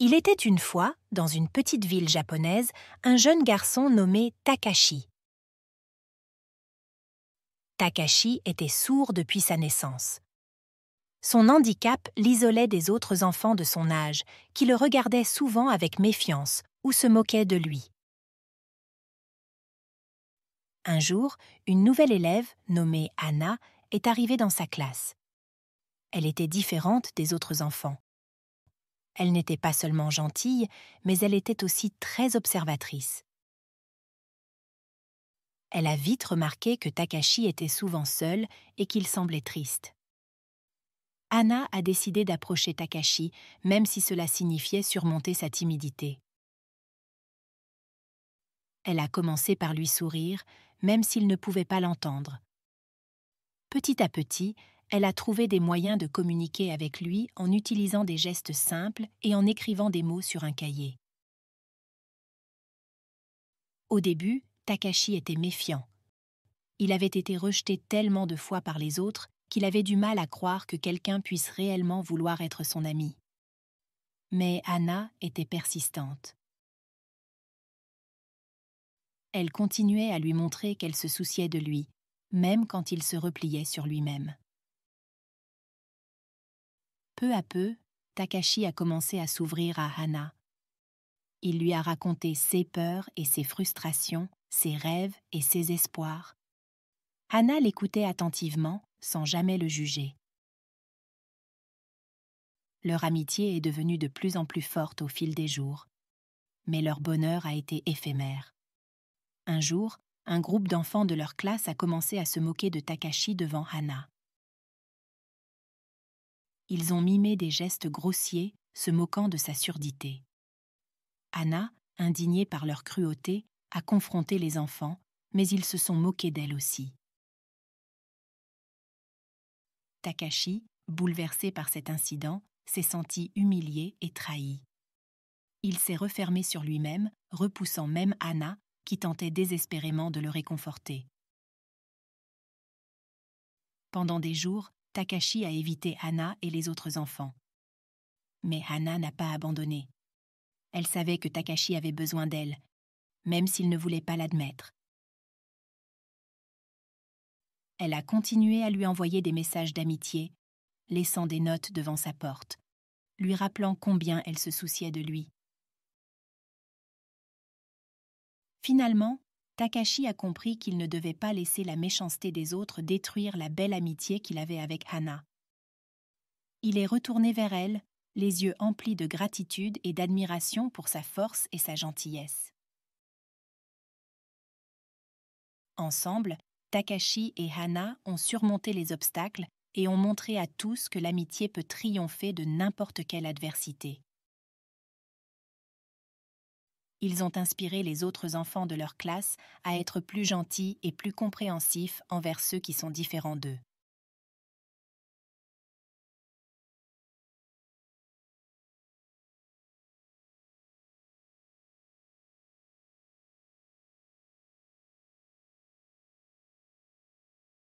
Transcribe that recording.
Il était une fois, dans une petite ville japonaise, un jeune garçon nommé Takashi. Takashi était sourd depuis sa naissance. Son handicap l'isolait des autres enfants de son âge, qui le regardaient souvent avec méfiance ou se moquaient de lui. Un jour, une nouvelle élève, nommée Anna, est arrivée dans sa classe. Elle était différente des autres enfants. Elle n'était pas seulement gentille, mais elle était aussi très observatrice. Elle a vite remarqué que Takashi était souvent seul et qu'il semblait triste. Anna a décidé d'approcher Takashi, même si cela signifiait surmonter sa timidité. Elle a commencé par lui sourire, même s'il ne pouvait pas l'entendre. Petit à petit, elle a trouvé des moyens de communiquer avec lui en utilisant des gestes simples et en écrivant des mots sur un cahier. Au début, Takashi était méfiant. Il avait été rejeté tellement de fois par les autres qu'il avait du mal à croire que quelqu'un puisse réellement vouloir être son ami. Mais Anna était persistante. Elle continuait à lui montrer qu'elle se souciait de lui, même quand il se repliait sur lui-même. Peu à peu, Takashi a commencé à s'ouvrir à Hana. Il lui a raconté ses peurs et ses frustrations, ses rêves et ses espoirs. Hana l'écoutait attentivement, sans jamais le juger. Leur amitié est devenue de plus en plus forte au fil des jours. Mais leur bonheur a été éphémère. Un jour, un groupe d'enfants de leur classe a commencé à se moquer de Takashi devant Hana ils ont mimé des gestes grossiers, se moquant de sa surdité. Anna, indignée par leur cruauté, a confronté les enfants, mais ils se sont moqués d'elle aussi. Takashi, bouleversé par cet incident, s'est senti humilié et trahi. Il s'est refermé sur lui-même, repoussant même Anna, qui tentait désespérément de le réconforter. Pendant des jours, Takashi a évité Hana et les autres enfants. Mais Hana n'a pas abandonné. Elle savait que Takashi avait besoin d'elle, même s'il ne voulait pas l'admettre. Elle a continué à lui envoyer des messages d'amitié, laissant des notes devant sa porte, lui rappelant combien elle se souciait de lui. Finalement, Takashi a compris qu'il ne devait pas laisser la méchanceté des autres détruire la belle amitié qu'il avait avec Hana. Il est retourné vers elle, les yeux emplis de gratitude et d'admiration pour sa force et sa gentillesse. Ensemble, Takashi et Hana ont surmonté les obstacles et ont montré à tous que l'amitié peut triompher de n'importe quelle adversité ils ont inspiré les autres enfants de leur classe à être plus gentils et plus compréhensifs envers ceux qui sont différents d'eux.